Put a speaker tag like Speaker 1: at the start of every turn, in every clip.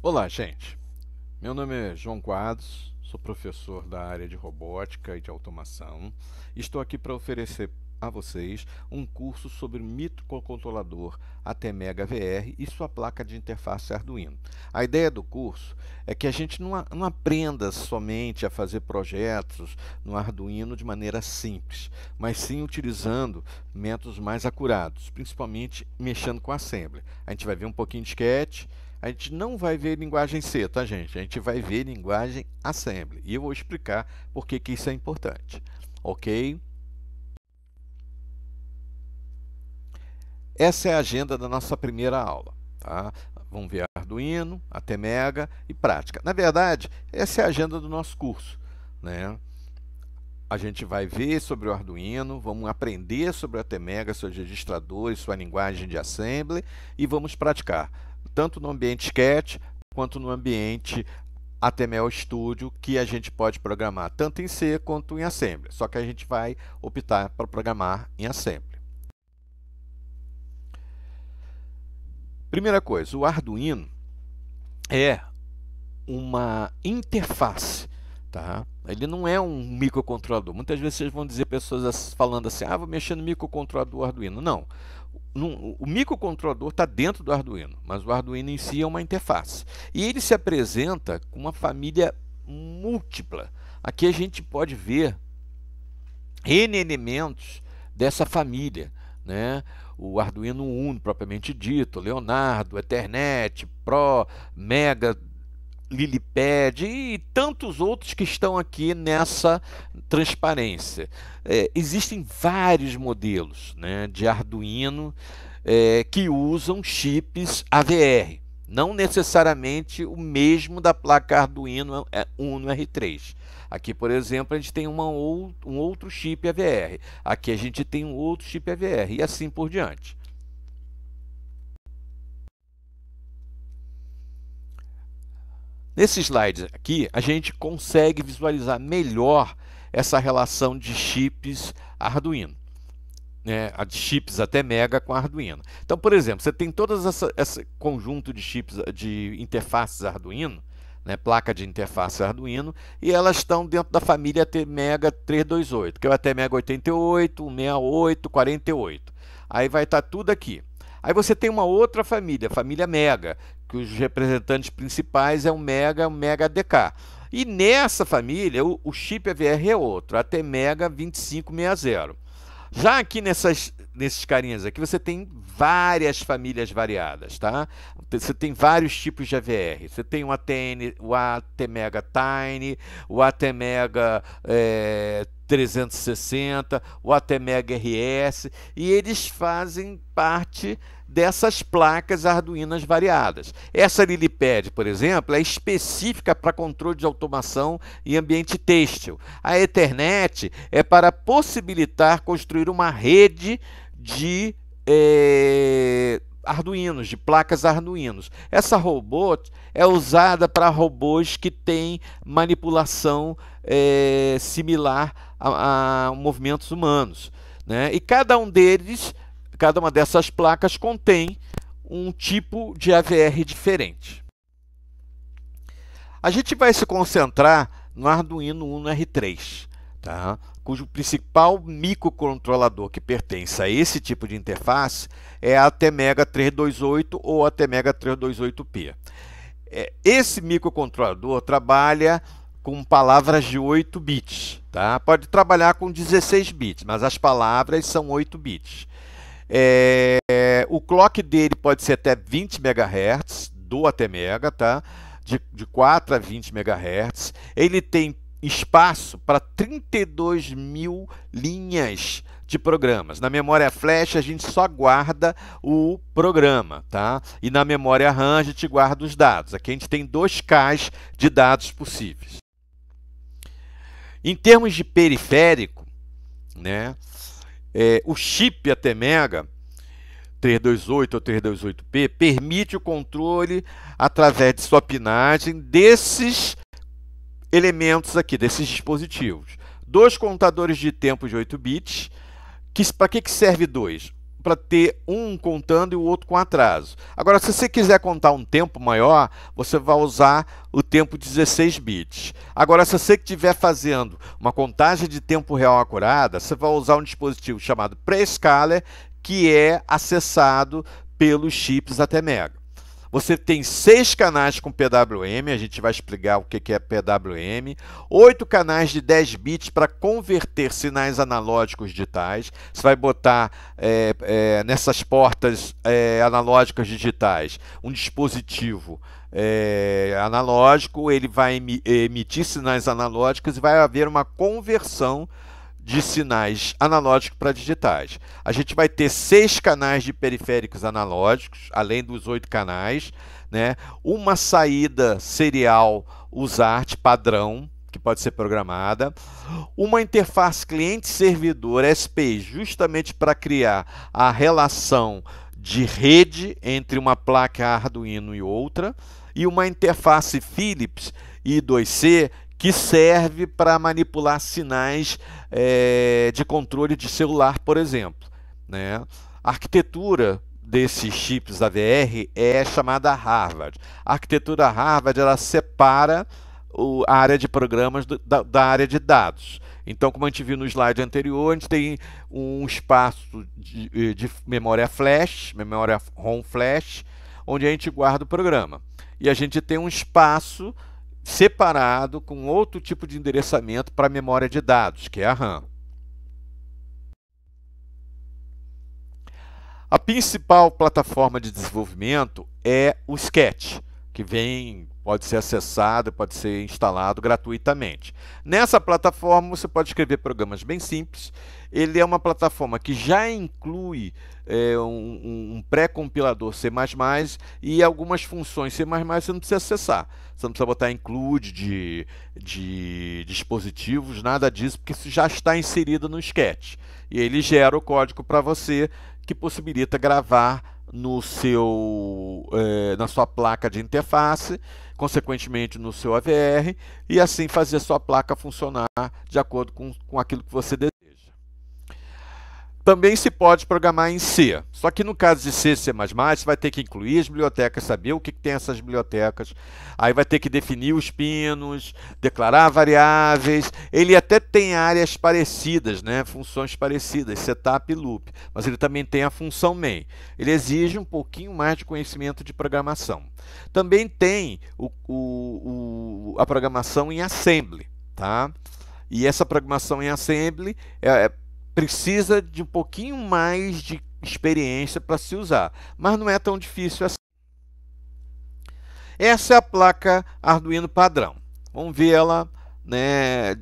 Speaker 1: Olá, gente. Meu nome é João Quadros, sou professor da área de robótica e de automação estou aqui para oferecer a vocês um curso sobre microcontrolador ATmega VR e sua placa de interface Arduino. A ideia do curso é que a gente não, não aprenda somente a fazer projetos no Arduino de maneira simples, mas sim utilizando métodos mais acurados, principalmente mexendo com a assembly. A gente vai ver um pouquinho de sketch, a gente não vai ver linguagem C, tá, gente? A gente vai ver linguagem assembly. E eu vou explicar por que, isso é importante, ok? Essa é a agenda da nossa primeira aula, tá? Vamos ver Arduino, até Mega e prática. Na verdade, essa é a agenda do nosso curso, né? A gente vai ver sobre o Arduino, vamos aprender sobre o ATmega, seus registradores, sua linguagem de assembly e vamos praticar tanto no ambiente Sketch quanto no ambiente HTML Studio, que a gente pode programar tanto em C quanto em Assembly, só que a gente vai optar para programar em Assembly. Primeira coisa, o Arduino é uma interface, tá? Ele não é um microcontrolador. Muitas vezes vocês vão dizer pessoas falando assim: "Ah, vou mexer no microcontrolador Arduino". Não o microcontrolador está dentro do Arduino, mas o Arduino em si é uma interface. E ele se apresenta com uma família múltipla. Aqui a gente pode ver N elementos dessa família. Né? O Arduino Uno, propriamente dito, Leonardo, Ethernet, Pro, Mega, Lilipad e tantos outros que estão aqui nessa transparência. É, existem vários modelos né, de Arduino é, que usam chips AVR, não necessariamente o mesmo da placa Arduino é, Uno R3. Aqui, por exemplo, a gente tem uma, um outro chip AVR, aqui a gente tem um outro chip AVR e assim por diante. Nesse slide aqui, a gente consegue visualizar melhor essa relação de chips Arduino, né? de chips até mega com Arduino. Então, por exemplo, você tem todo esse conjunto de chips de interfaces Arduino, né? placa de interface Arduino, e elas estão dentro da família até mega 328, que é o até mega 88, 168, 48. Aí vai estar tá tudo aqui. Aí você tem uma outra família, família Mega, que os representantes principais é o Mega, o Mega DK. E nessa família, o, o chip AVR é outro, até Mega 2560. Já aqui nessas, nesses carinhas aqui, você tem várias famílias variadas, tá? Você tem vários tipos de AVR. Você tem o ATN, o ATmega Tiny, o ATmega é, 360, o ATmega RS, e eles fazem parte dessas placas arduinas variadas. Essa LiliPad, por exemplo, é específica para controle de automação e ambiente têxtil. A Ethernet é para possibilitar construir uma rede de é, arduinos, de placas arduinos. Essa robô é usada para robôs que têm manipulação é, similar a, a movimentos humanos. Né? E cada um deles Cada uma dessas placas contém um tipo de AVR diferente. A gente vai se concentrar no Arduino Uno R3, tá? cujo principal microcontrolador que pertence a esse tipo de interface é a ATmega 328 ou a ATmega 328P. É, esse microcontrolador trabalha com palavras de 8 bits, tá? Pode trabalhar com 16 bits, mas as palavras são 8 bits. É, o clock dele pode ser até 20 MHz, do até mega, tá? De, de 4 a 20 MHz. Ele tem espaço para 32 mil linhas de programas. Na memória flash a gente só guarda o programa, tá? E na memória RAM a gente guarda os dados. Aqui a gente tem dois Ks de dados possíveis. Em termos de periférico, né? É, o chip até Mega 328 ou 328P permite o controle através de swapinagem desses elementos aqui, desses dispositivos. Dois contadores de tempo de 8 bits. Que, Para que, que serve dois? para ter um contando e o outro com atraso. Agora, se você quiser contar um tempo maior, você vai usar o tempo 16 bits. Agora, se você estiver fazendo uma contagem de tempo real acurada, você vai usar um dispositivo chamado Prescaler, que é acessado pelos chips até mega. Você tem seis canais com PWM, a gente vai explicar o que é PWM, oito canais de 10 bits para converter sinais analógicos digitais. Você vai botar é, é, nessas portas é, analógicas digitais um dispositivo é, analógico, ele vai emitir sinais analógicos e vai haver uma conversão de sinais analógicos para digitais. A gente vai ter seis canais de periféricos analógicos, além dos oito canais, né? uma saída serial USART padrão, que pode ser programada, uma interface cliente-servidor SPI, justamente para criar a relação de rede entre uma placa Arduino e outra, e uma interface Philips I2C, que serve para manipular sinais é, de controle de celular, por exemplo. Né? A arquitetura desses chips AVR é chamada Harvard. A arquitetura Harvard ela separa o, a área de programas do, da, da área de dados. Então, como a gente viu no slide anterior, a gente tem um espaço de, eh, de, memória flash, memória ROM flash, onde a gente guarda o programa. E a gente tem um espaço separado com outro tipo de endereçamento para a memória de dados, que é a RAM. A principal plataforma de desenvolvimento é o Sketch, que vem, pode ser acessado, pode ser instalado gratuitamente. Nessa plataforma você pode escrever programas bem simples ele é uma plataforma que já inclui é, um, um pré-compilador C++ e algumas funções C++ você não precisa acessar. Você não precisa botar include de, de dispositivos, nada disso, porque isso já está inserido no sketch. E ele gera o código para você que possibilita gravar no seu, é, na sua placa de interface, consequentemente no seu AVR, e assim fazer a sua placa funcionar de acordo com, com aquilo que você deseja. Também se pode programar em C, só que no caso de C, C++, você vai ter que incluir as bibliotecas, saber o que, que tem essas bibliotecas, aí vai ter que definir os pinos, declarar variáveis, ele até tem áreas parecidas, né? funções parecidas, setup e loop, mas ele também tem a função main. Ele exige um pouquinho mais de conhecimento de programação. Também tem o, o, o, a programação em assembly, tá? E essa programação em assembly é, é precisa de um pouquinho mais de experiência para se usar, mas não é tão difícil assim. Essa é a placa Arduino padrão. Vamos ver ela né,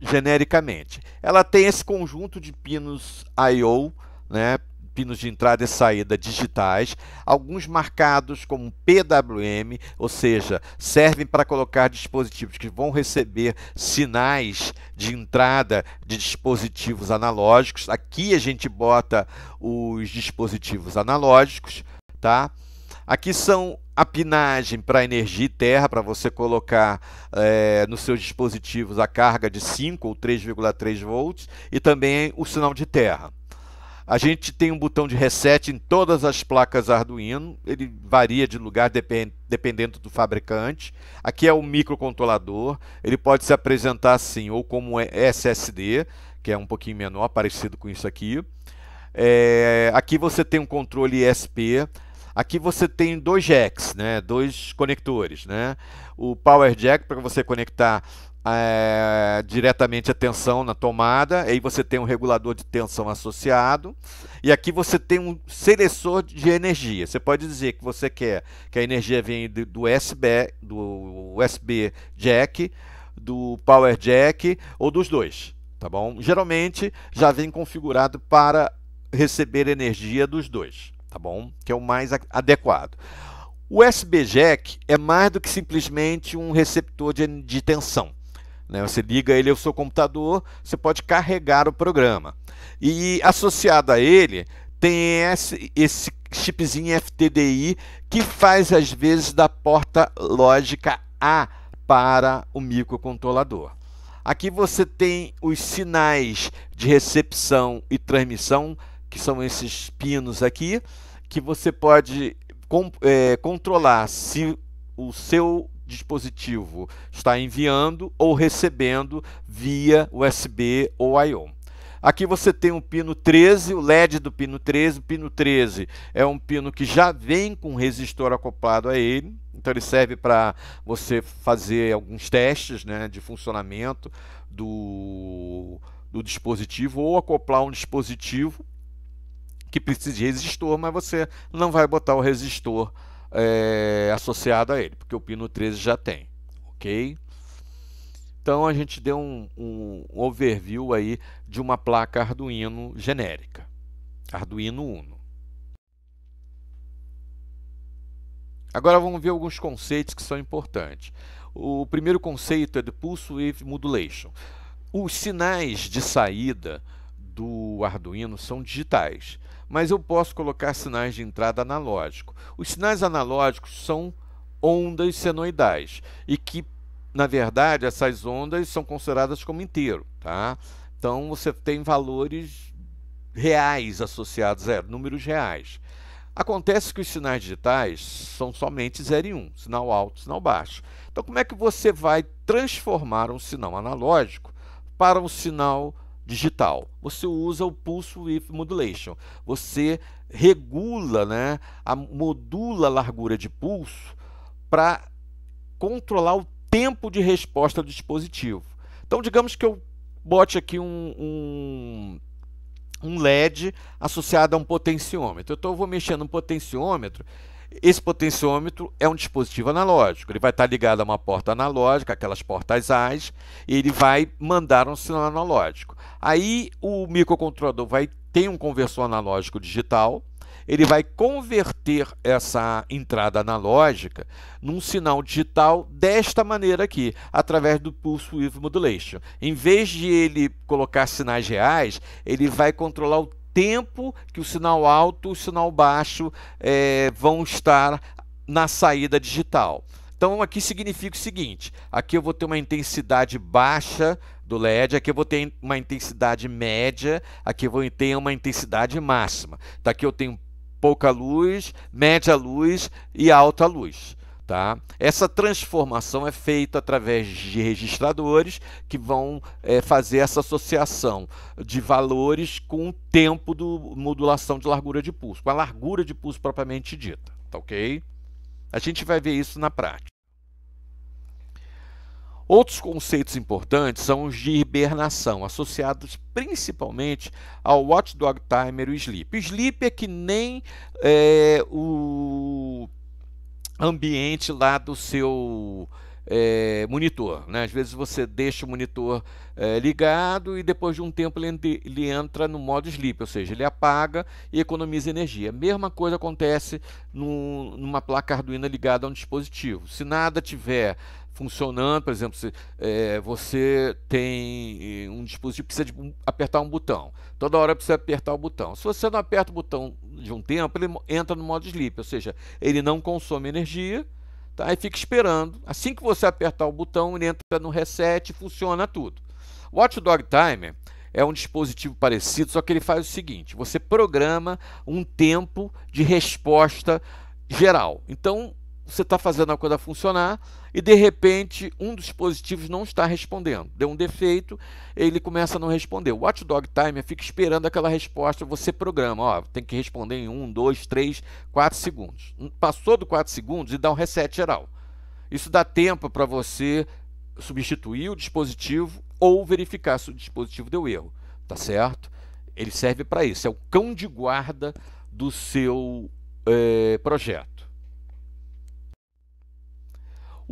Speaker 1: genericamente. Ela tem esse conjunto de pinos I/O, né, pinos de entrada e saída digitais, alguns marcados como PWM, ou seja, servem para colocar dispositivos que vão receber sinais de entrada de dispositivos analógicos. Aqui a gente bota os dispositivos analógicos, tá? Aqui são a pinagem para energia e terra, para você colocar é, nos seus dispositivos a carga de 5 ou 3,3 volts e também o sinal de terra. A gente tem um botão de reset em todas as placas Arduino, ele varia de lugar dependendo do fabricante. Aqui é o microcontrolador, ele pode se apresentar assim, ou como é SSD, que é um pouquinho menor, parecido com isso aqui. É, aqui você tem um controle ESP, Aqui você tem dois jacks, né? dois conectores. Né? O power jack para você conectar é, diretamente a tensão na tomada, aí você tem um regulador de tensão associado, e aqui você tem um seletor de energia. Você pode dizer que você quer que a energia venha do USB, do USB jack, do power jack ou dos dois, tá bom? Geralmente já vem configurado para receber energia dos dois, tá bom? Que é o mais adequado. O USB jack é mais do que simplesmente um receptor de, de tensão né? Você liga ele ao seu computador, você pode carregar o programa. E associado a ele, tem esse, esse chipzinho FTDI que faz às vezes da porta lógica A para o microcontrolador. Aqui você tem os sinais de recepção e transmissão, que são esses pinos aqui, que você pode é, controlar se o seu dispositivo está enviando ou recebendo via USB ou I/O. Aqui você tem o pino 13, o LED do pino 13. O pino 13 é um pino que já vem com resistor acoplado a ele, então ele serve para você fazer alguns testes né, de funcionamento do, do dispositivo ou acoplar um dispositivo que precisa de resistor, mas você não vai botar o resistor é, associado a ele, porque o pino 13 já tem, ok? Então a gente deu um, um overview aí de uma placa Arduino genérica, Arduino Uno. Agora vamos ver alguns conceitos que são importantes. O primeiro conceito é de Pulse Wave Modulation. Os sinais de saída do Arduino são digitais mas eu posso colocar sinais de entrada analógico. Os sinais analógicos são ondas senoidais e que, na verdade, essas ondas são consideradas como inteiro, tá? Então você tem valores reais associados a é, números reais. Acontece que os sinais digitais são somente 0 e 1, um, sinal alto, sinal baixo. Então como é que você vai transformar um sinal analógico para um sinal digital. Você usa o pulso width modulation. Você regula, né, a, modula a largura de pulso para controlar o tempo de resposta do dispositivo. Então, digamos que eu bote aqui um, um um LED associado a um potenciômetro. Então, eu vou mexendo no potenciômetro esse potenciômetro é um dispositivo analógico. Ele vai estar ligado a uma porta analógica, aquelas portas AIS, e ele vai mandar um sinal analógico. Aí o microcontrolador vai ter um conversor analógico digital, ele vai converter essa entrada analógica num sinal digital desta maneira aqui, através do Pulse Width Modulation. Em vez de ele colocar sinais reais, ele vai controlar o tempo que o sinal alto e o sinal baixo é, vão estar na saída digital. Então aqui significa o seguinte: aqui eu vou ter uma intensidade baixa do LED, aqui eu vou ter uma intensidade média, aqui eu vou ter uma intensidade máxima. Daqui eu tenho pouca luz, média luz e alta luz. Tá? Essa transformação é feita através de registradores que vão é, fazer essa associação de valores com o tempo de modulação de largura de pulso, com a largura de pulso propriamente dita. Tá ok? A gente vai ver isso na prática. Outros conceitos importantes são os de hibernação, associados principalmente ao watchdog timer e o sleep. O sleep é que nem é, o ambiente lá do seu é, monitor. Né? Às vezes você deixa o monitor é, ligado e depois de um tempo ele, ele, entra no modo sleep, ou seja, ele apaga e economiza energia. Mesma coisa acontece numa placa Arduino ligada a um dispositivo. Se nada tiver funcionando, por exemplo, se, é, você tem eh, um dispositivo que precisa de apertar um botão. Toda hora precisa apertar o botão. Se você não aperta o botão de um tempo, ele entra no modo sleep, ou seja, ele não consome energia, tá? E fica esperando. Assim que você apertar o botão, ele entra no reset e funciona tudo. O Watchdog Timer é um dispositivo parecido, só que ele faz o seguinte: você programa um tempo de resposta geral. Então, você está fazendo a coisa funcionar e de repente um dos dispositivos não está respondendo. Deu um defeito, ele começa a não responder. O Watchdog Timer fica esperando aquela resposta, você programa, ó, tem que responder em 1, 2, 3, 4 segundos. Passou do 4 segundos e dá um reset geral. Isso dá tempo para você substituir o dispositivo ou verificar se o dispositivo deu erro, tá certo? Ele serve para isso, é o cão de guarda do seu é, projeto.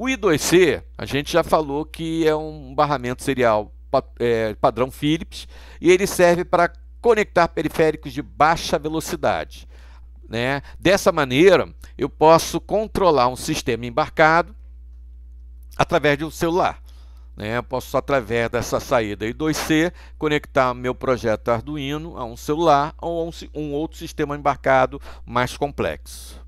Speaker 1: O I2C, a gente já falou que é um barramento serial é, padrão Philips e ele serve para conectar periféricos de baixa velocidade. Né? Dessa maneira, eu posso controlar um sistema embarcado através de um celular. Né? Eu posso, através dessa saída I2C, conectar meu projeto Arduino a um celular ou a um, um outro sistema embarcado mais complexo.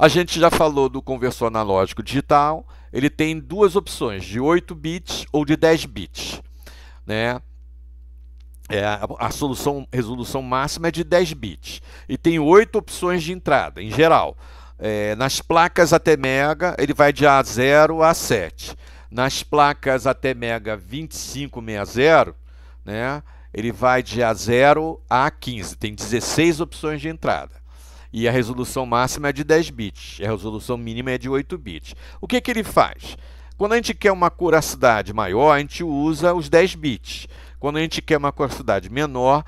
Speaker 1: A gente já falou do conversor analógico digital, ele tem duas opções, de 8 bits ou de 10 bits. Né? É, a solução, resolução máxima é de 10 bits. E tem oito opções de entrada, em geral. É, nas placas até mega, ele vai de A0 a 7. Nas placas até mega 2560, né, ele vai de A0 a 15. Tem 16 opções de entrada e a resolução máxima é de 10 bits, e a resolução mínima é de 8 bits. O que, que ele faz? Quando a gente quer uma curacidade maior, a gente usa os 10 bits. Quando a gente quer uma curacidade menor,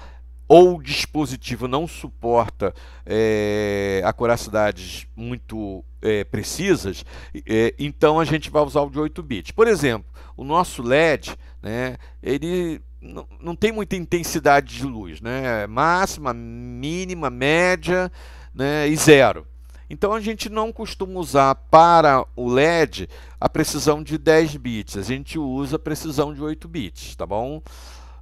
Speaker 1: ou o dispositivo não suporta é, acuracidades muito é, precisas, é, então a gente vai usar o de 8 bits. Por exemplo, o nosso LED, né, ele não tem muita intensidade de luz, né? máxima, mínima, média, né, e zero. Então a gente não costuma usar para o LED a precisão de 10 bits, a gente usa a precisão de 8 bits, tá bom?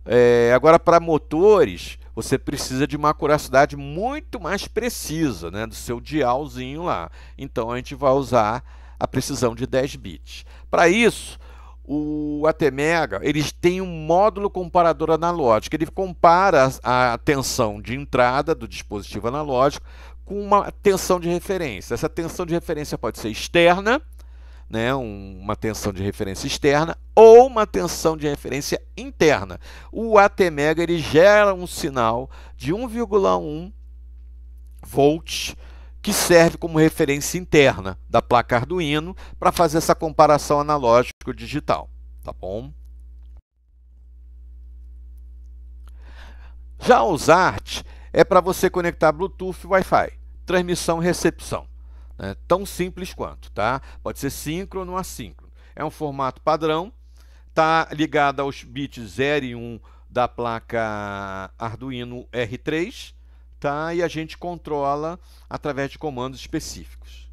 Speaker 1: É, agora para motores, você precisa de uma curiosidade muito mais precisa, né, do seu dialzinho lá. Então a gente vai usar a precisão de 10 bits. Para isso, o ATmega, eles têm um módulo comparador analógico. Ele compara a tensão de entrada do dispositivo analógico com uma tensão de referência. Essa tensão de referência pode ser externa, né, uma tensão de referência externa ou uma tensão de referência interna. O ATmega ele gera um sinal de 1,1 volts que serve como referência interna da placa Arduino para fazer essa comparação analógico digital, tá bom? Já os ART é para você conectar Bluetooth e Wi-Fi transmissão e recepção. Né? Tão simples quanto, tá? Pode ser síncrono ou assíncrono. É um formato padrão, está ligado aos bits 0 e 1 um da placa Arduino R3, tá? E a gente controla através de comandos específicos.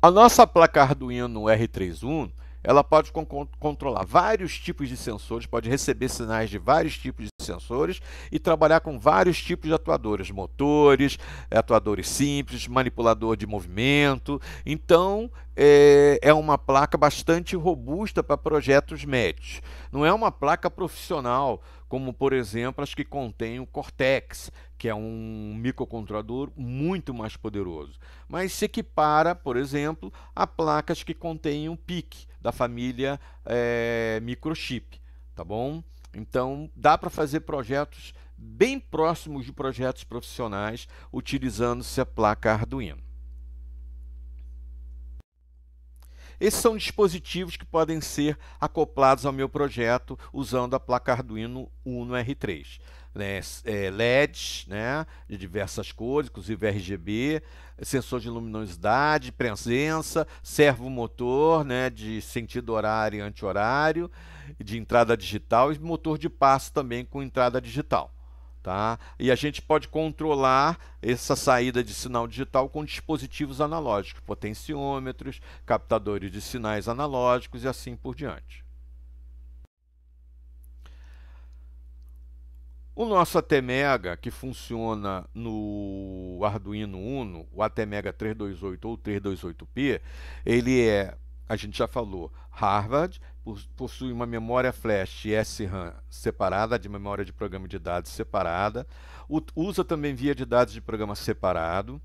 Speaker 1: A nossa placa Arduino R31 ela pode con controlar vários tipos de sensores, pode receber sinais de vários tipos de sensores e trabalhar com vários tipos de atuadores, motores, eh, atuadores simples, manipulador de movimento. Então, é, é uma placa bastante robusta para projetos médios. Não é uma placa profissional, como, por exemplo, as que contêm o Cortex, que é um microcontrolador muito mais poderoso, mas se equipara, por exemplo, a placas que contêm o PIC da família é, microchip, tá bom? Então dá para fazer projetos bem próximos de projetos profissionais utilizando-se a placa Arduino. Esses são dispositivos que podem ser acoplados ao meu projeto usando a placa Arduino Uno R3. Né? É, LEDs né, de diversas cores, inclusive RGB, sensor de luminosidade, presença, servomotor né, de sentido horário e anti-horário, de entrada digital e motor de passo também com entrada digital. Tá? E a gente pode controlar essa saída de sinal digital com dispositivos analógicos, potenciômetros, captadores de sinais analógicos e assim por diante. O nosso ATmega, que funciona no Arduino Uno, o ATmega 328 ou 328P, ele é, a gente já falou, Harvard, possui uma memória flash SRAM separada, de memória de programa de dados separada, usa também via de dados de programa separado.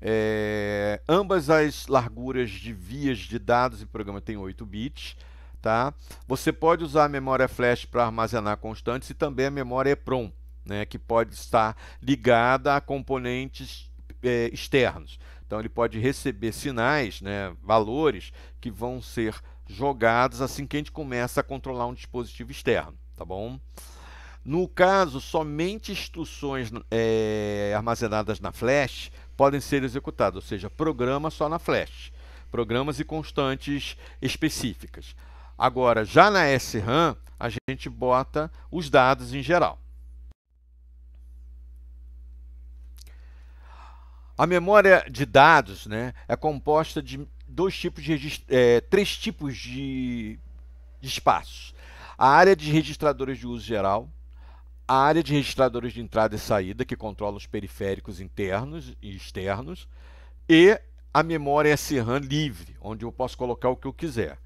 Speaker 1: É, ambas as larguras de vias de dados e programa têm 8 bits. Tá? Você pode usar a memória flash para armazenar constantes e também a memória EPROM, né, que pode estar ligada a componentes é, externos. Então, ele pode receber sinais, né, valores que vão ser jogadas assim que a gente começa a controlar um dispositivo externo, tá bom? No caso, somente instruções é, armazenadas na flash podem ser executadas, ou seja, programa só na flash, programas e constantes específicas. Agora, já na SRAM, a gente bota os dados em geral. A memória de dados né, é composta de dois tipos de é, três tipos de, de espaços: a área de registradores de uso geral, a área de registradores de entrada e saída, que controla os periféricos internos e externos, e a memória SRAM livre, onde eu posso colocar o que eu quiser.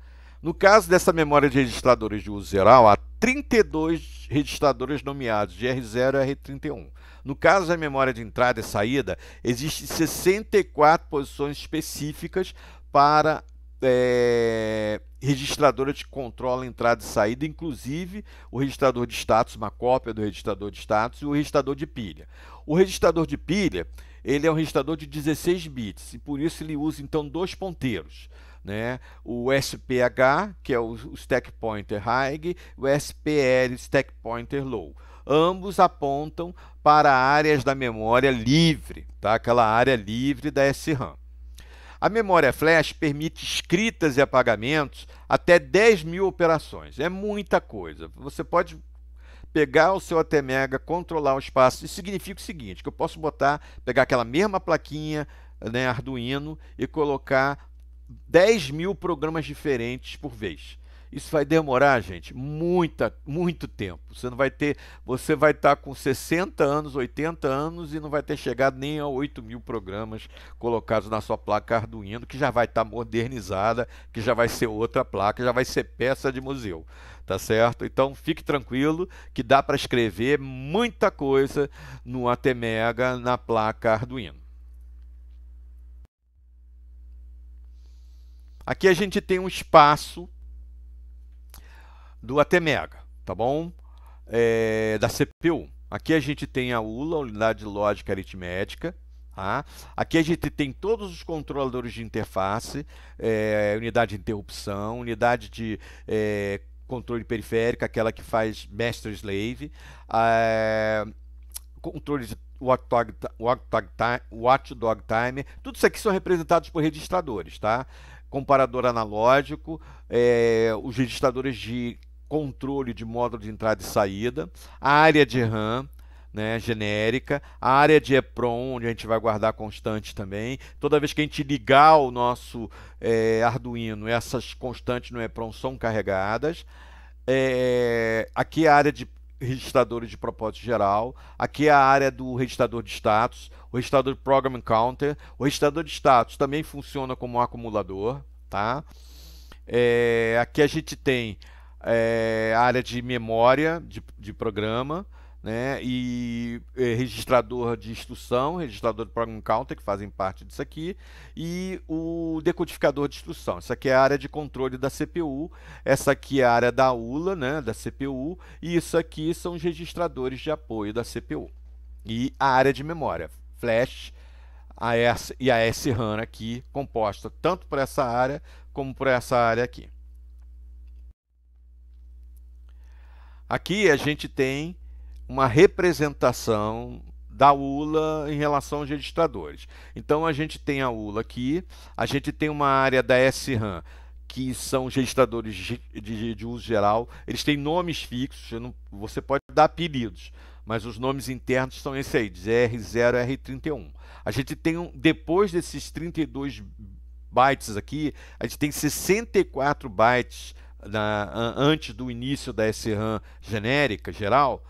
Speaker 1: No caso dessa memória de registradores de uso geral, há 32 registradores nomeados de R0 a R31. No caso da memória de entrada e saída, existem 64 posições específicas para é, registradora de entrada e saída, inclusive o registrador de status, uma cópia do registrador de status e o registrador de pilha. O registrador de pilha ele é um registrador de 16 bits e por isso ele usa então dois ponteiros. Né? O SPH, que é o, o stack pointer high, o SPL, stack pointer low. Ambos apontam para áreas da memória livre, tá? aquela área livre da SRAM. A memória flash permite escritas e apagamentos até 10 mil operações. É muita coisa. Você pode pegar o seu ATmega, controlar o espaço. Isso significa o seguinte, que eu posso botar, pegar aquela mesma plaquinha né, Arduino e colocar 10 mil programas diferentes por vez. Isso vai demorar, gente, muita, muito tempo. Você não vai ter, você vai estar tá com 60 anos, 80 anos e não vai ter chegado nem a 8 mil programas colocados na sua placa Arduino, que já vai estar tá modernizada, que já vai ser outra placa, já vai ser peça de museu, tá certo? Então fique tranquilo que dá para escrever muita coisa no ATmega na placa Arduino. Aqui a gente tem um espaço do ATmega, tá bom? É, da CPU. Aqui a gente tem a ULA, unidade de lógica aritmética. Tá? Aqui a gente tem todos os controladores de interface, é, unidade de interrupção, unidade de é, controle periférico, aquela que faz master slave, controle de watchdog, watchdog, watchdog timer, tudo isso aqui são representados por registradores, tá? Comparador analógico, é, os registradores de controle de módulo de entrada e saída, a área de RAM, né, genérica, a área de EPROM, onde a gente vai guardar constante também. Toda vez que a gente ligar o nosso é, Arduino, essas constantes no EPROM são carregadas. Eh, é, aqui a área de registradores de propósito geral, aqui é a área do registrador de status, o registrador de Program Counter. O registrador de status também funciona como um acumulador. Tá? É, aqui a gente tem é, área de memória de, de programa, né, e é, registrador de instrução, registrador de program counter, que fazem parte disso aqui, e o decodificador de instrução. Essa aqui é a área de controle da CPU, essa aqui é a área da ULA, né, da CPU, e isso aqui são os registradores de apoio da CPU. E a área de memória, flash e a SRAM aqui, composta tanto por essa área como por essa área aqui. Aqui a gente tem uma representação da ULA em relação aos registradores. Então a gente tem a ULA aqui, a gente tem uma área da SRAM que são registradores de, de, de, uso geral, eles têm nomes fixos, não, você pode dar apelidos, mas os nomes internos são esses aí, R0 R31. A gente tem, um, depois desses 32 bytes aqui, a gente tem 64 bytes na, antes do início da SRAM genérica, geral,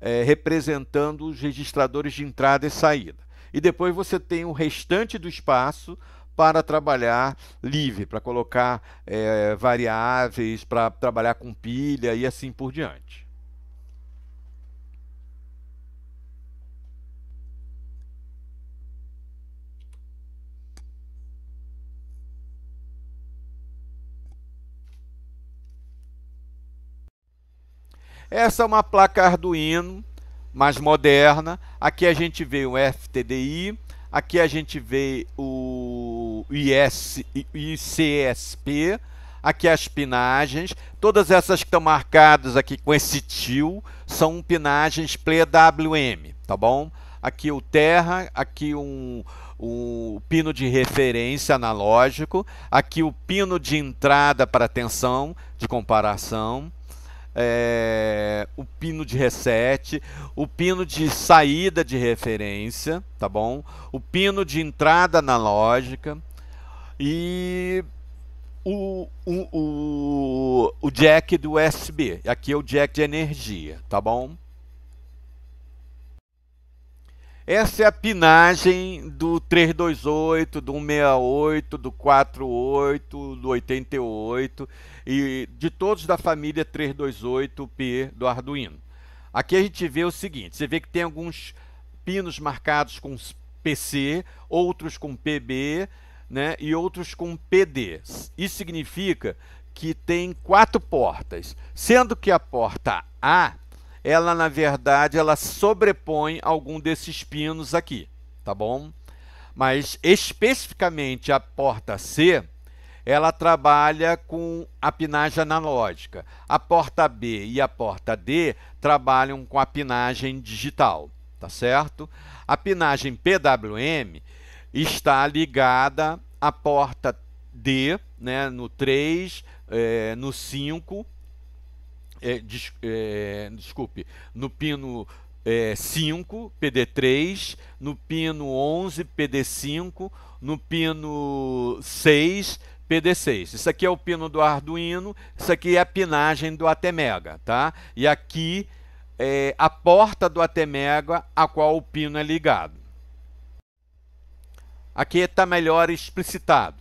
Speaker 1: é, representando os registradores de entrada e saída. E depois você tem o restante do espaço para trabalhar livre, para colocar é, variáveis, para trabalhar com pilha e assim por diante. Essa é uma placa Arduino mais moderna. Aqui a gente vê o FTDI, aqui a gente vê o IS, ICSP, aqui as pinagens. Todas essas que estão marcadas aqui com esse tio são pinagens PWM, tá bom? Aqui o terra, aqui um, o pino de referência analógico, aqui o pino de entrada para tensão de comparação é, o pino de reset, o pino de saída de referência, tá bom? O pino de entrada analógica e o, o, o, o jack do USB. Aqui é o jack de energia, tá bom? Essa é a pinagem do 328, do 168, do 48, do 88 e de todos da família 328P do Arduino. Aqui a gente vê o seguinte, você vê que tem alguns pinos marcados com PC, outros com PB né, e outros com PD. Isso significa que tem quatro portas, sendo que a porta A ela na verdade ela sobrepõe algum desses pinos aqui, tá bom? Mas especificamente a porta C, ela trabalha com a pinagem analógica. A porta B e a porta D trabalham com a pinagem digital, tá certo? A pinagem PWM está ligada à porta D, né, no 3, é, eh, no 5 é, des, é, desculpe, no pino é, 5, PD3, no pino 11, PD5, no pino 6, PD6. Isso aqui é o pino do Arduino, isso aqui é a pinagem do Atmega, tá? E aqui é a porta do Atmega a qual o pino é ligado. Aqui está melhor explicitado,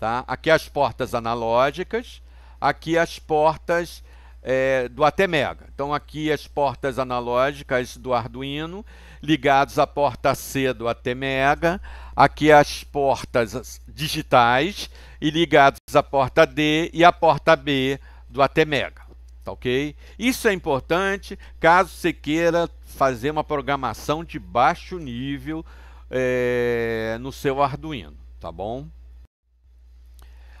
Speaker 1: tá? Aqui as portas analógicas, aqui as portas é, do ATmega. Então aqui as portas analógicas do Arduino ligados à porta C do ATmega, aqui as portas digitais e ligados à porta D e à porta B do ATmega, tá ok? Isso é importante caso você queira fazer uma programação de baixo nível é, no seu Arduino, tá bom?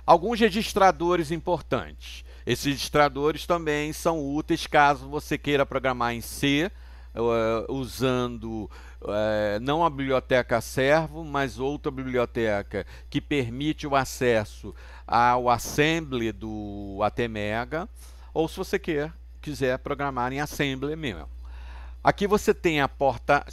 Speaker 1: Alguns registradores importantes. Esses registradores também são úteis caso você queira programar em C, uh, usando uh, não a biblioteca servo, mas outra biblioteca que permite o acesso ao assembly do ATmega, ou se você quer, quiser programar em assembly mesmo. Aqui você tem a porta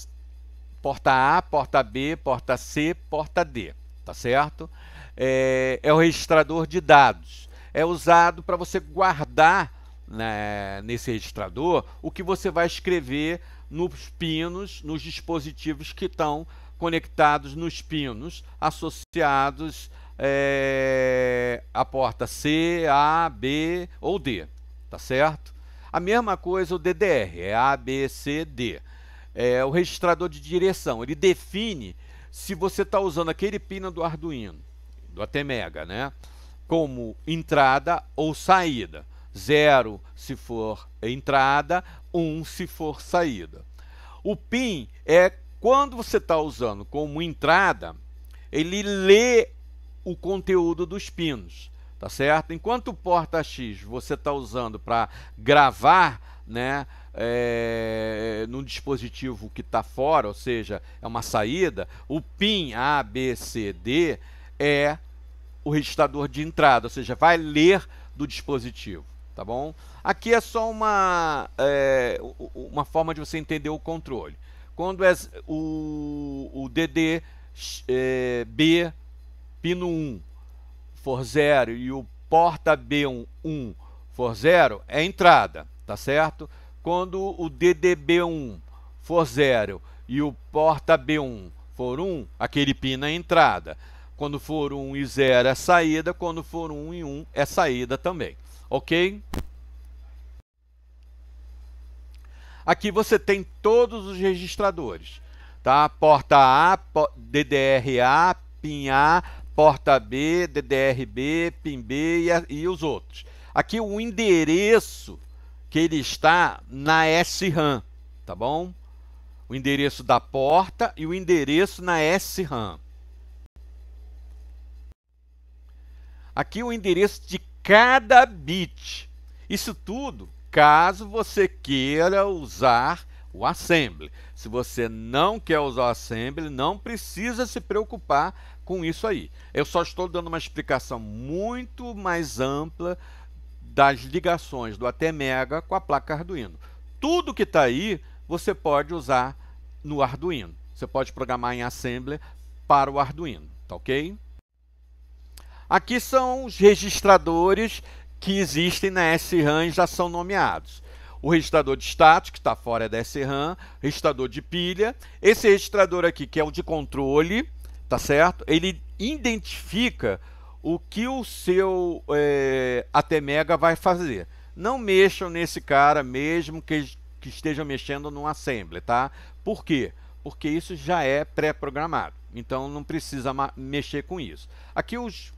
Speaker 1: porta A, porta B, porta C, porta D, tá certo? É, é, o registrador de dados é usado para você guardar né, nesse registrador o que você vai escrever nos pinos, nos dispositivos que estão conectados nos pinos associados é, à porta C, A, B ou D, tá certo? A mesma coisa o DDR, é A, B, C, D. É o registrador de direção, ele define se você está usando aquele pino do Arduino, do ATmega, né? como entrada ou saída. Zero se for entrada, um se for saída. O PIN é quando você está usando como entrada, ele lê o conteúdo dos pinos, tá certo? Enquanto o porta-x você está usando para gravar, né, é, num dispositivo que está fora, ou seja, é uma saída, o PIN A, B, C, D é o registrador de entrada, ou seja, vai ler do dispositivo, tá bom? Aqui é só uma, é, uma forma de você entender o controle. Quando é o, o DD é, pino 1 for 0 e o porta B1 1 for 0, é entrada, tá certo? Quando o DDB1 for 0 e o porta B1 for 1, aquele pino é entrada. Quando for 1 e 0 é saída, quando for 1 e 1 é saída também, ok? Aqui você tem todos os registradores, tá? Porta A, DDRA, PIN A, porta B, DDRB, PIN B e, e os outros. Aqui o endereço que ele está na SRAM, tá bom? O endereço da porta e o endereço na SRAM. Aqui o endereço de cada bit. Isso tudo caso você queira usar o assembly. Se você não quer usar o assembly, não precisa se preocupar com isso aí. Eu só estou dando uma explicação muito mais ampla das ligações do ATmega com a placa Arduino. Tudo que está aí você pode usar no Arduino. Você pode programar em assembly para o Arduino, tá ok? Aqui são os registradores que existem na SRAM e já são nomeados. O registrador de status, que está fora da SRAM, registrador de pilha. Esse registrador aqui, que é o de controle, tá certo? Ele identifica o que o seu é, eh, ATmega vai fazer. Não mexam nesse cara, mesmo que, que estejam mexendo no assembly, tá? Por quê? Porque isso já é pré-programado. Então não precisa mexer com isso. Aqui os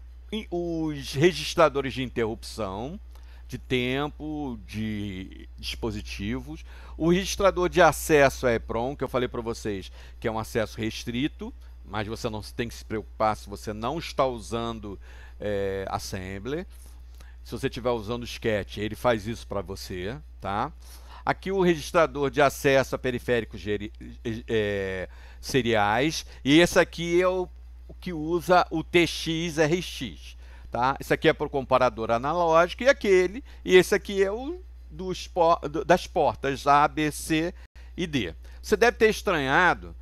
Speaker 1: os registradores de interrupção, de tempo, de dispositivos. O registrador de acesso é EPROM, que eu falei para vocês, que é um acesso restrito, mas você não tem que se preocupar se você não está usando é, Se você estiver usando o Sketch, ele faz isso para você, tá? Aqui o registrador de acesso a periféricos é, seriais. E esse aqui é o que usa o TX-RX. Tá? Esse aqui é para o comparador analógico e aquele, e esse aqui é o dos, das portas A, B, C e D. Você deve ter estranhado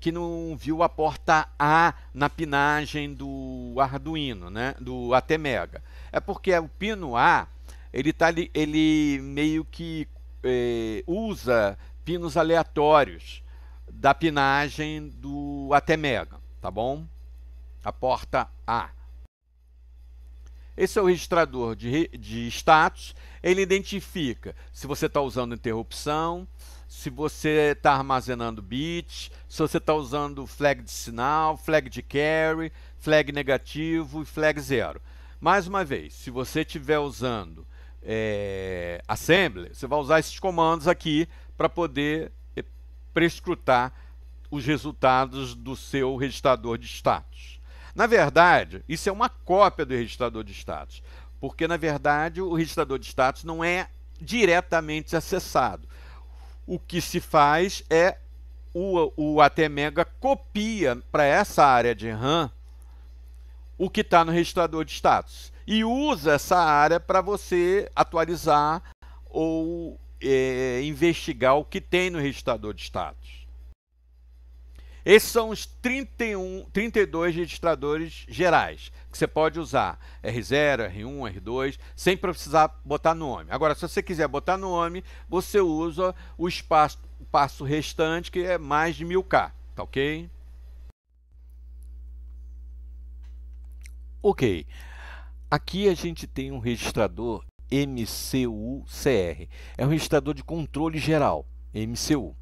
Speaker 1: que não viu a porta A na pinagem do Arduino, né? do ATmega. É porque o pino A, ele, tá, ele meio que é, usa pinos aleatórios da pinagem do ATmega, tá bom? a porta A. Esse é o registrador de, de status. Ele identifica se você está usando interrupção, se você está armazenando bits, se você está usando flag de sinal, flag de carry, flag negativo e flag zero. Mais uma vez, se você estiver usando é, assembly, você vai usar esses comandos aqui para poder eh, prescrutar os resultados do seu registrador de status. Na verdade, isso é uma cópia do registrador de status, porque na verdade o registrador de status não é diretamente acessado. O que se faz é o, o ATmega copia para essa área de RAM o que está no registrador de status e usa essa área para você atualizar ou é, investigar o que tem no registrador de status. Esses são os 31, 32 registradores gerais que você pode usar R0, R1, R2, sem precisar botar nome. Agora, se você quiser botar nome, você usa o espaço o passo restante, que é mais de 1000K, tá ok? Ok, aqui a gente tem um registrador MCU-CR, é um registrador de controle geral, MCU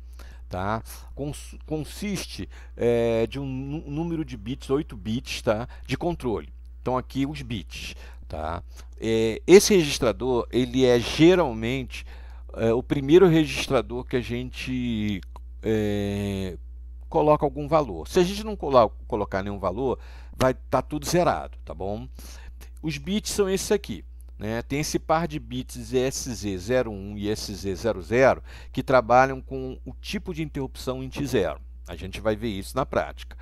Speaker 1: tá? Cons consiste é, de um número de bits, 8 bits, tá? De controle. Então aqui os bits, tá? É, esse registrador ele é geralmente é, o primeiro registrador que a gente é, coloca algum valor. Se a gente não colo colocar nenhum valor, vai estar tá tudo zerado, tá bom? Os bits são esses aqui. Né? Tem esse par de bits ESC01 e ESC00 que trabalham com o tipo de interrupção int 0. A gente vai ver isso na prática.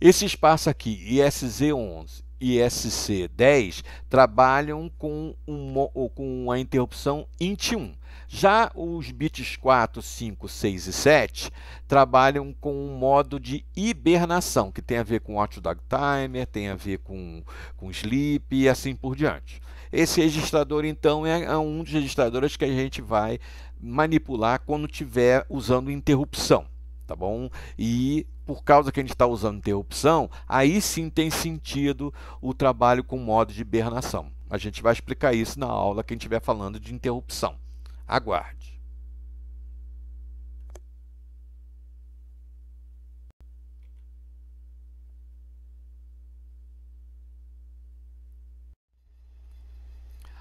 Speaker 1: Esse espaço aqui, ISZ11 e SC10, trabalham com, uma, com a interrupção INT1. Já os bits 4, 5, 6 e 7 trabalham com um modo de hibernação, que tem a ver com hot timer, tem a ver com, com sleep e assim por diante. Esse registrador, então, é, é um dos registradores que a gente vai manipular quando tiver usando interrupção, tá bom? E por causa que a gente está usando interrupção, aí sim tem sentido o trabalho com modo de hibernação. A gente vai explicar isso na aula que a gente estiver falando de interrupção. Aguarde!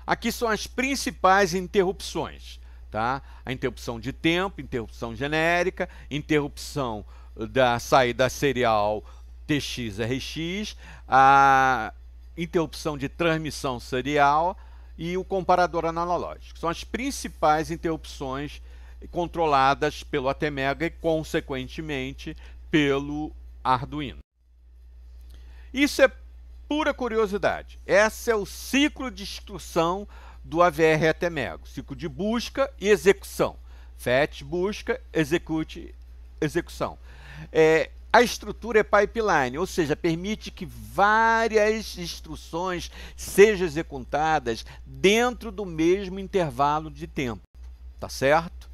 Speaker 1: Aqui são as principais interrupções, tá? A interrupção de tempo, interrupção genérica, interrupção eh, da saída serial TX-RX, a interrupção de transmissão serial e o comparador analógico. São as principais interrupções controladas pelo ATmega e, consequentemente, pelo Arduino. Isso é pura curiosidade. Esse é o ciclo de instrução do AVR até Mego. Ciclo de busca e execução. FET, busca, execute, execução. É, a estrutura é pipeline, ou seja, permite que várias instruções sejam executadas dentro do mesmo intervalo de tempo. Tá certo?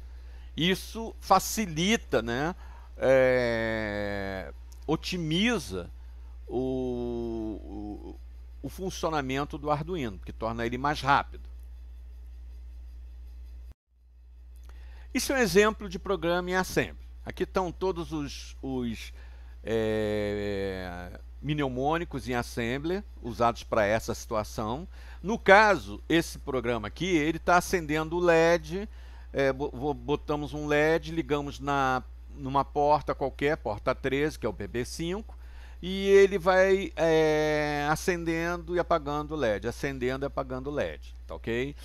Speaker 1: Isso facilita, né? É, otimiza o, o, o funcionamento do Arduino, que torna ele mais rápido. Isso é um exemplo de programa em assembly. Aqui estão todos os, os é, mnemônicos em assembly usados para essa situação. No caso, esse programa aqui, ele está acendendo o LED, é, botamos um LED, ligamos na, numa porta qualquer, porta 13, que é o BB5, e ele vai é, acendendo e apagando o LED, acendendo e apagando o LED, tá ok?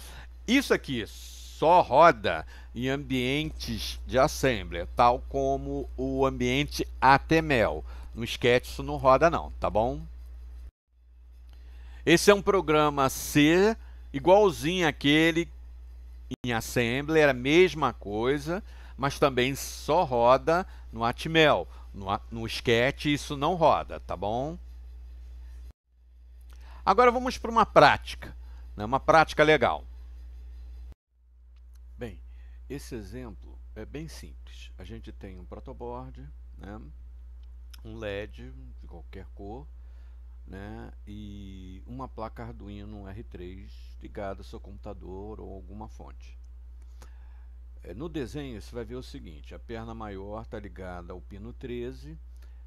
Speaker 1: Isso aqui só roda em ambientes de assembler, tal como o ambiente Atmel. No Sketch isso não roda não, tá bom? Esse é um programa C, igualzinho aquele em assembler, a mesma coisa, mas também só roda no Atmel. No, no isso não roda, tá bom? Agora vamos para uma prática, né? uma prática legal. Bem, esse exemplo é bem simples. A gente tem um protoboard, né? um LED de qualquer cor, né? e uma placa Arduino R3 ligada ao seu computador ou alguma fonte. É, no desenho você vai ver o seguinte, a perna maior está ligada ao pino 13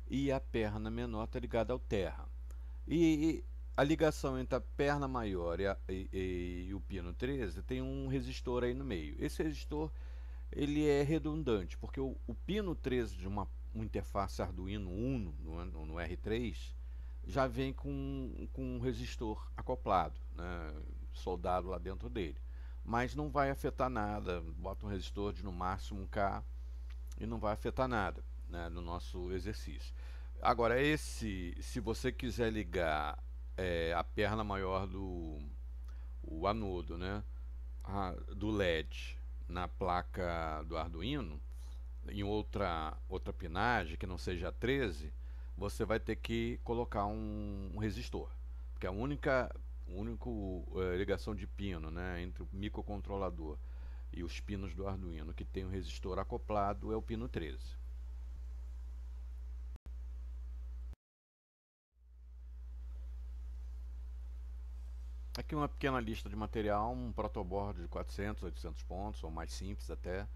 Speaker 1: e a perna menor está ligada ao terra. E, e a ligação entre a perna maior e, a, e, e, o pino 13 tem um resistor aí no meio. Esse resistor ele é redundante, porque o, o pino 13 de uma, uma, interface Arduino Uno no, no, no R3 já vem com, com um resistor acoplado, né, soldado lá dentro dele mas não vai afetar nada. Bota um resistor de no máximo 1K e não vai afetar nada né, no nosso exercício. Agora, esse, se você quiser ligar é, a perna maior do o anodo né, a, do LED na placa do Arduino, em outra, outra pinagem que não seja a 13, você vai ter que colocar um, um resistor. Porque a única único é, ligação de pino né, entre o microcontrolador e os pinos do Arduino que tem um resistor acoplado é o pino 13. Aqui uma pequena lista de material, um protoboard de 400, 800 pontos, ou mais simples até,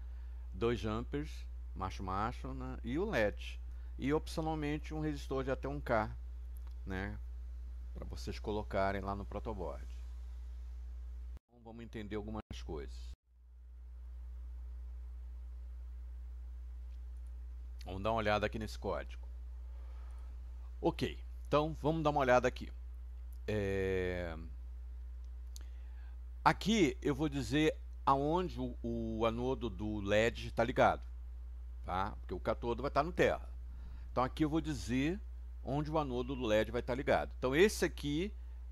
Speaker 1: dois jumpers, macho-macho, né, e o LED, e opcionalmente um resistor de até 1K, né, para vocês colocarem lá no protoboard. Então, vamos entender algumas coisas. Vamos dar uma olhada aqui nesse código. Ok, então vamos dar uma olhada aqui. É... Aqui eu vou dizer aonde o, o anodo do LED está ligado, tá? Porque o catodo vai estar tá no terra. Então aqui eu vou dizer onde o anodo do LED vai estar ligado. Então esse aqui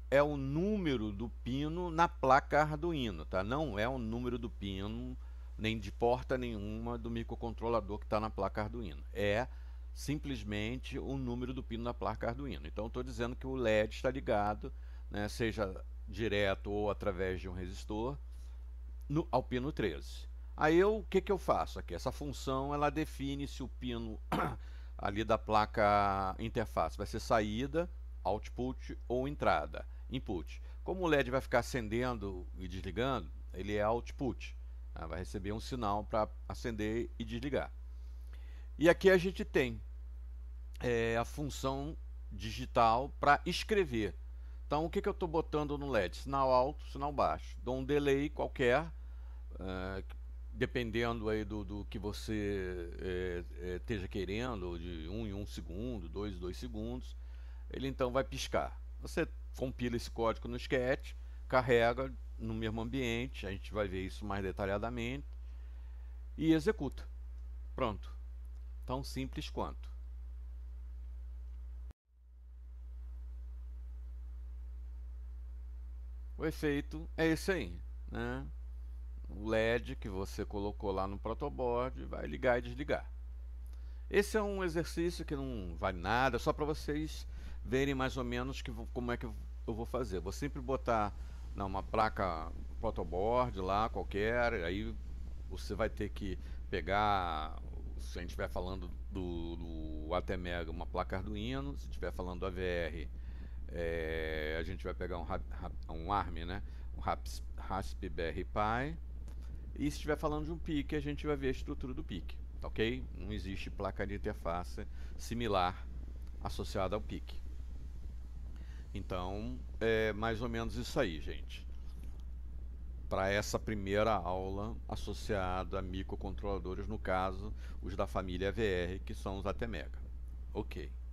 Speaker 1: é o número do pino na placa Arduino, tá? Não é o número do pino nem de porta nenhuma do microcontrolador que está na placa Arduino. É simplesmente o número do pino na placa Arduino. Então estou dizendo que o LED está ligado, né, seja direto ou através de um resistor, no, ao pino 13. Aí eu, o que, que eu faço aqui? Essa função ela define se o pino ali da placa interface. Vai ser saída, output ou entrada, input. Como o LED vai ficar acendendo e desligando, ele é output. Né? Vai receber um sinal para acender e desligar. E aqui a gente tem é, a função digital para escrever. Então, o que, que eu estou botando no LED? Sinal alto, sinal baixo. Dou um delay qualquer, uh, dependendo aí do, do que você é, é, esteja querendo, de um em um segundo, dois em dois segundos, ele então vai piscar. Você compila esse código no Sketch, carrega no mesmo ambiente, a gente vai ver isso mais detalhadamente, e executa. Pronto. Tão simples quanto. O efeito é esse aí. Né? o LED que você colocou lá no protoboard vai ligar e desligar. Esse é um exercício que não vale nada, só para vocês verem mais ou menos que, como é que eu vou fazer. Vou sempre botar né, uma placa protoboard lá, qualquer, aí você vai ter que pegar, se a gente estiver falando do, do ATmega, uma placa Arduino, se estiver falando do AVR, é, eh, a gente vai pegar um, um ARM, né? um Raspberry Pi, e se estiver falando de um pique, a gente vai ver a estrutura do pique, ok? Não existe placa de interface similar associada ao pique. Então, é mais ou menos isso aí, gente. Para essa primeira aula associada a microcontroladores, no caso, os da família VR, que são os ATmega. Ok.